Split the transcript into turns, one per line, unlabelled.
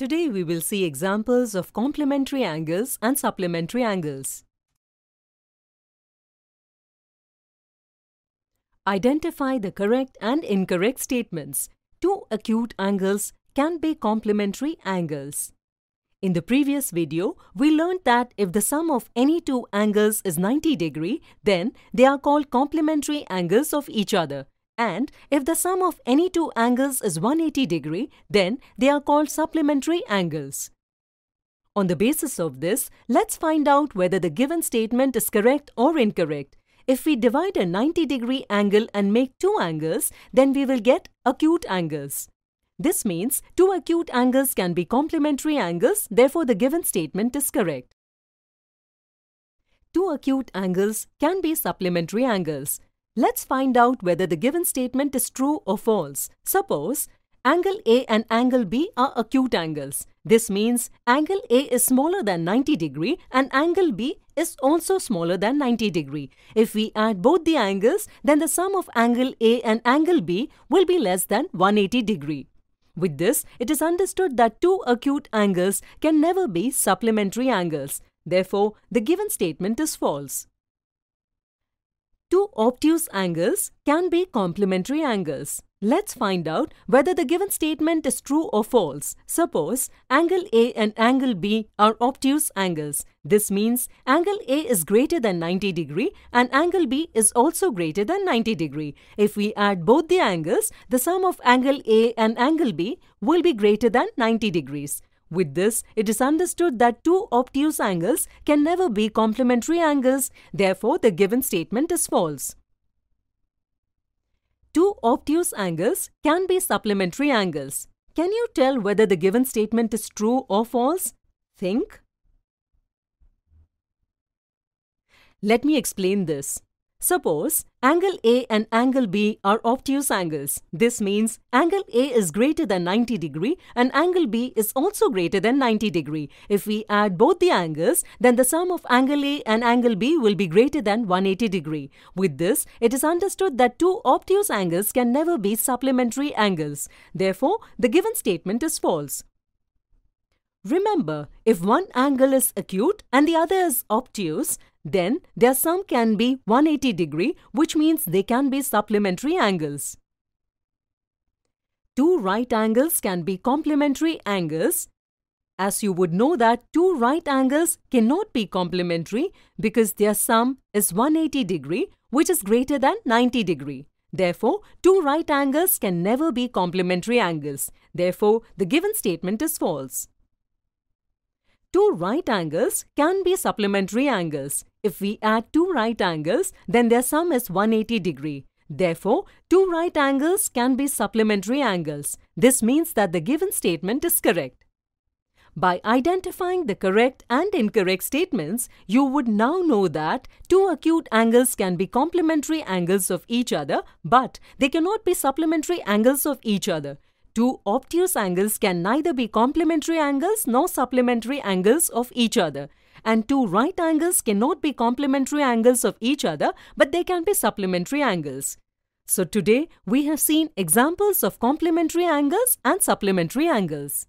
Today we will see examples of complementary angles and supplementary angles. Identify the correct and incorrect statements. Two acute angles can be complementary angles. In the previous video, we learned that if the sum of any two angles is 90 degree, then they are called complementary angles of each other. And if the sum of any two angles is 180 degree, then they are called supplementary angles. On the basis of this, let's find out whether the given statement is correct or incorrect. If we divide a 90 degree angle and make two angles, then we will get acute angles. This means two acute angles can be complementary angles, therefore the given statement is correct. Two acute angles can be supplementary angles. Let's find out whether the given statement is true or false. Suppose angle A and angle B are acute angles. This means angle A is smaller than 90 degree and angle B is also smaller than 90 degree. If we add both the angles, then the sum of angle A and angle B will be less than 180 degree. With this, it is understood that two acute angles can never be supplementary angles. Therefore, the given statement is false obtuse angles can be complementary angles. Let's find out whether the given statement is true or false. Suppose angle A and angle B are obtuse angles. This means angle A is greater than 90 degree and angle B is also greater than 90 degree. If we add both the angles, the sum of angle A and angle B will be greater than 90 degrees. With this, it is understood that two obtuse angles can never be complementary angles, therefore the given statement is false. Two obtuse angles can be supplementary angles. Can you tell whether the given statement is true or false? Think. Let me explain this. Suppose angle A and angle B are obtuse angles. This means angle A is greater than 90 degree and angle B is also greater than 90 degree. If we add both the angles, then the sum of angle A and angle B will be greater than 180 degree. With this, it is understood that two obtuse angles can never be supplementary angles. Therefore, the given statement is false. Remember, if one angle is acute and the other is obtuse, then their sum can be 180 degree which means they can be supplementary angles. Two right angles can be complementary angles as you would know that two right angles cannot be complementary because their sum is 180 degree which is greater than 90 degree. Therefore, two right angles can never be complementary angles. Therefore, the given statement is false. Two right angles can be supplementary angles. If we add two right angles, then their sum is 180 degree. Therefore, two right angles can be supplementary angles. This means that the given statement is correct. By identifying the correct and incorrect statements, you would now know that two acute angles can be complementary angles of each other, but they cannot be supplementary angles of each other. Two obtuse angles can neither be complementary angles nor supplementary angles of each other. And two right angles cannot be complementary angles of each other, but they can be supplementary angles. So today, we have seen examples of complementary angles and supplementary angles.